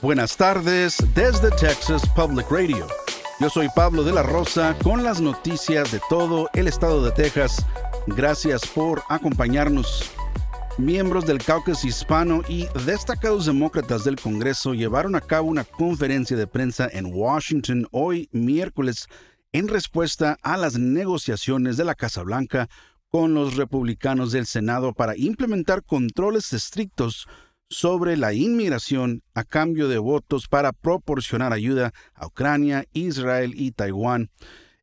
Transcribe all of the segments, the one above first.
Buenas tardes desde Texas Public Radio. Yo soy Pablo de la Rosa con las noticias de todo el estado de Texas. Gracias por acompañarnos. Miembros del caucus hispano y destacados demócratas del Congreso llevaron a cabo una conferencia de prensa en Washington hoy miércoles en respuesta a las negociaciones de la Casa Blanca con los republicanos del Senado para implementar controles estrictos sobre la inmigración a cambio de votos para proporcionar ayuda a Ucrania, Israel y Taiwán.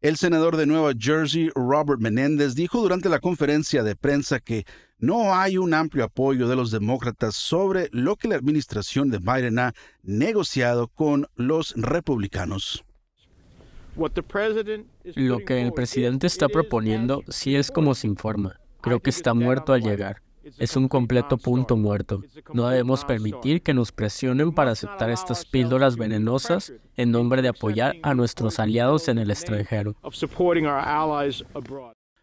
El senador de Nueva Jersey, Robert Menéndez, dijo durante la conferencia de prensa que no hay un amplio apoyo de los demócratas sobre lo que la administración de Biden ha negociado con los republicanos. Lo que el presidente está proponiendo sí es como se informa. Creo que está muerto al llegar. Es un completo punto muerto. No debemos permitir que nos presionen para aceptar estas píldoras venenosas en nombre de apoyar a nuestros aliados en el extranjero.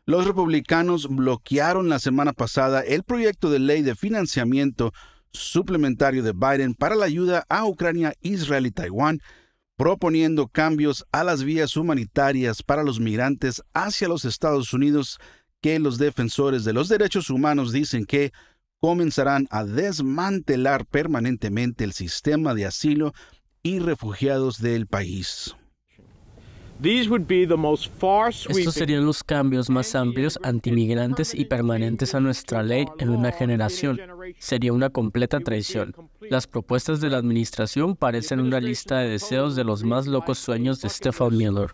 Los republicanos bloquearon la semana pasada el proyecto de ley de financiamiento suplementario de Biden para la ayuda a Ucrania, Israel y Taiwán, proponiendo cambios a las vías humanitarias para los migrantes hacia los Estados Unidos que los defensores de los derechos humanos dicen que comenzarán a desmantelar permanentemente el sistema de asilo y refugiados del país. Estos serían los cambios más amplios, antimigrantes y permanentes a nuestra ley en una generación. Sería una completa traición. Las propuestas de la administración parecen una lista de deseos de los más locos sueños de Stephen Miller.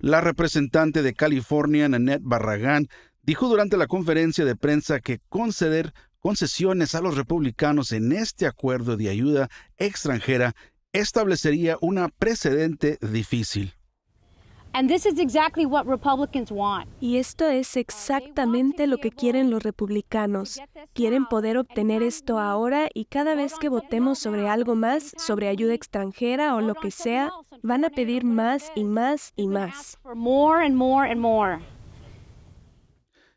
La representante de California, Nanette Barragán, dijo durante la conferencia de prensa que conceder concesiones a los republicanos en este acuerdo de ayuda extranjera establecería un precedente difícil. Y esto es exactamente lo que quieren los republicanos. Quieren poder obtener esto ahora y cada vez que votemos sobre algo más, sobre ayuda extranjera o lo que sea, van a pedir más y más y más.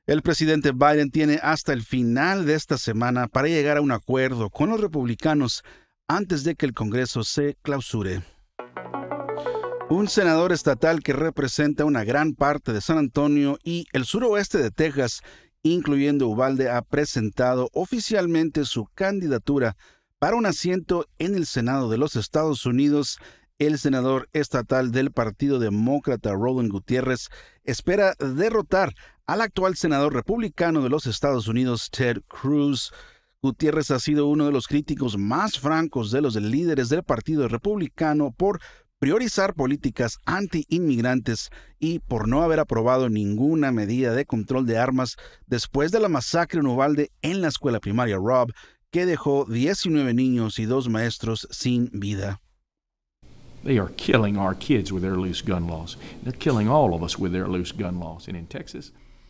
El presidente Biden tiene hasta el final de esta semana para llegar a un acuerdo con los republicanos antes de que el Congreso se clausure. Un senador estatal que representa una gran parte de San Antonio y el suroeste de Texas, incluyendo Ubalde, ha presentado oficialmente su candidatura para un asiento en el Senado de los Estados Unidos. El senador estatal del Partido Demócrata Roland Gutiérrez espera derrotar al actual senador republicano de los Estados Unidos, Ted Cruz. Gutiérrez ha sido uno de los críticos más francos de los líderes del Partido Republicano por priorizar políticas anti-inmigrantes y por no haber aprobado ninguna medida de control de armas después de la masacre en Uvalde en la escuela primaria Rob, que dejó 19 niños y dos maestros sin vida.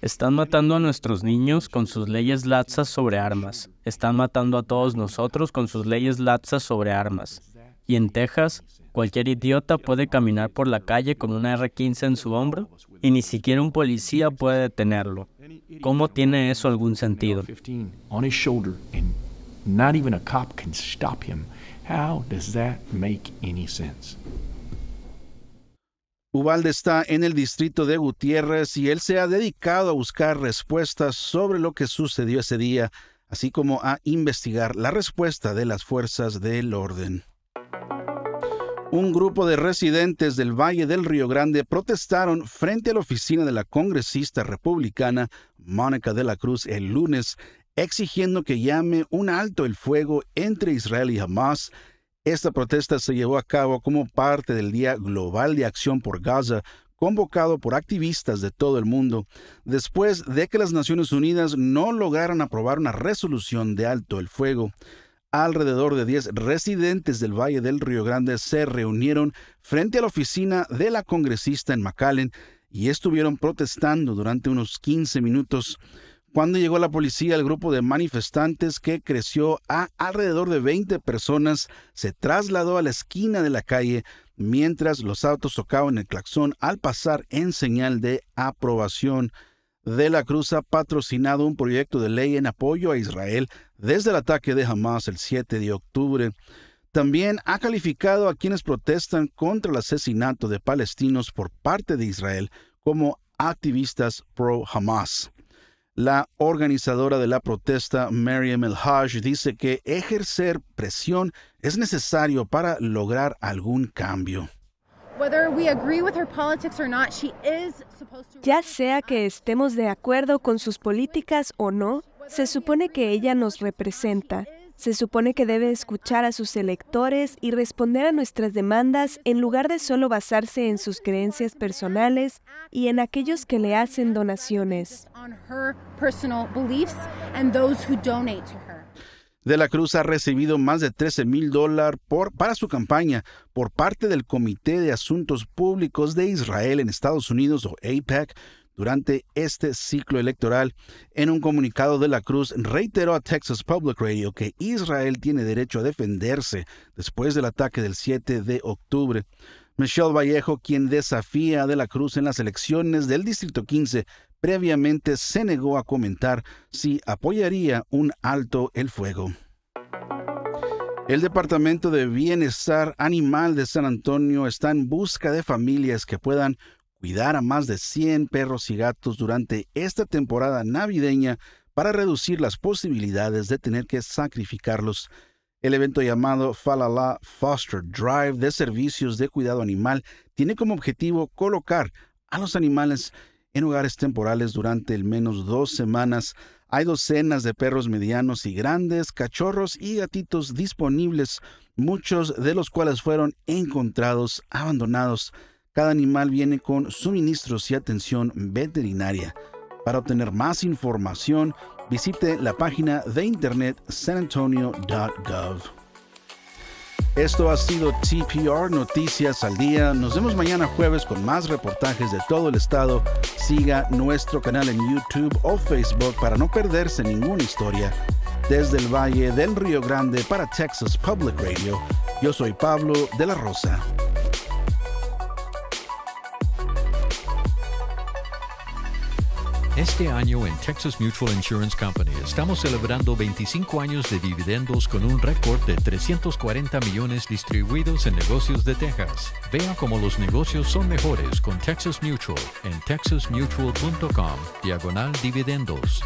Están matando a nuestros niños con sus leyes laxas sobre armas. Están matando a todos nosotros con sus leyes laxas sobre armas. Y en Texas, Cualquier idiota puede caminar por la calle con una R-15 en su hombro y ni siquiera un policía puede detenerlo. ¿Cómo tiene eso algún sentido? Ubalde está en el distrito de Gutiérrez y él se ha dedicado a buscar respuestas sobre lo que sucedió ese día, así como a investigar la respuesta de las fuerzas del orden un grupo de residentes del Valle del Río Grande protestaron frente a la oficina de la congresista republicana Mónica de la Cruz el lunes, exigiendo que llame un alto el fuego entre Israel y Hamas. Esta protesta se llevó a cabo como parte del Día Global de Acción por Gaza, convocado por activistas de todo el mundo, después de que las Naciones Unidas no lograran aprobar una resolución de alto el fuego alrededor de 10 residentes del Valle del Río Grande se reunieron frente a la oficina de la congresista en McAllen y estuvieron protestando durante unos 15 minutos. Cuando llegó la policía, el grupo de manifestantes que creció a alrededor de 20 personas se trasladó a la esquina de la calle mientras los autos tocaban el claxón al pasar en señal de aprobación de la Cruz ha patrocinado un proyecto de ley en apoyo a Israel desde el ataque de Hamas el 7 de octubre. También ha calificado a quienes protestan contra el asesinato de palestinos por parte de Israel como activistas pro-Hamas. La organizadora de la protesta, Maryam El Hajj, dice que ejercer presión es necesario para lograr algún cambio. Ya sea que estemos de acuerdo con sus políticas o no, se supone que ella nos representa. Se supone que debe escuchar a sus electores y responder a nuestras demandas en lugar de solo basarse en sus creencias personales y en aquellos que le hacen donaciones. De la Cruz ha recibido más de 13 mil dólares para su campaña por parte del Comité de Asuntos Públicos de Israel en Estados Unidos o APEC durante este ciclo electoral. En un comunicado de la Cruz reiteró a Texas Public Radio que Israel tiene derecho a defenderse después del ataque del 7 de octubre. Michelle Vallejo, quien desafía a De la Cruz en las elecciones del Distrito 15, previamente se negó a comentar si apoyaría un alto el fuego. El Departamento de Bienestar Animal de San Antonio está en busca de familias que puedan cuidar a más de 100 perros y gatos durante esta temporada navideña para reducir las posibilidades de tener que sacrificarlos. El evento llamado Falala Foster Drive de Servicios de Cuidado Animal tiene como objetivo colocar a los animales en hogares temporales durante al menos dos semanas. Hay docenas de perros medianos y grandes, cachorros y gatitos disponibles, muchos de los cuales fueron encontrados abandonados. Cada animal viene con suministros y atención veterinaria. Para obtener más información, visite la página de internet sanantonio.gov. Esto ha sido TPR Noticias al Día. Nos vemos mañana jueves con más reportajes de todo el estado. Siga nuestro canal en YouTube o Facebook para no perderse ninguna historia. Desde el Valle del Río Grande para Texas Public Radio, yo soy Pablo de la Rosa. Este año en Texas Mutual Insurance Company estamos celebrando 25 años de dividendos con un récord de 340 millones distribuidos en negocios de Texas. Vea cómo los negocios son mejores con Texas Mutual en texasmutual.com diagonal dividendos.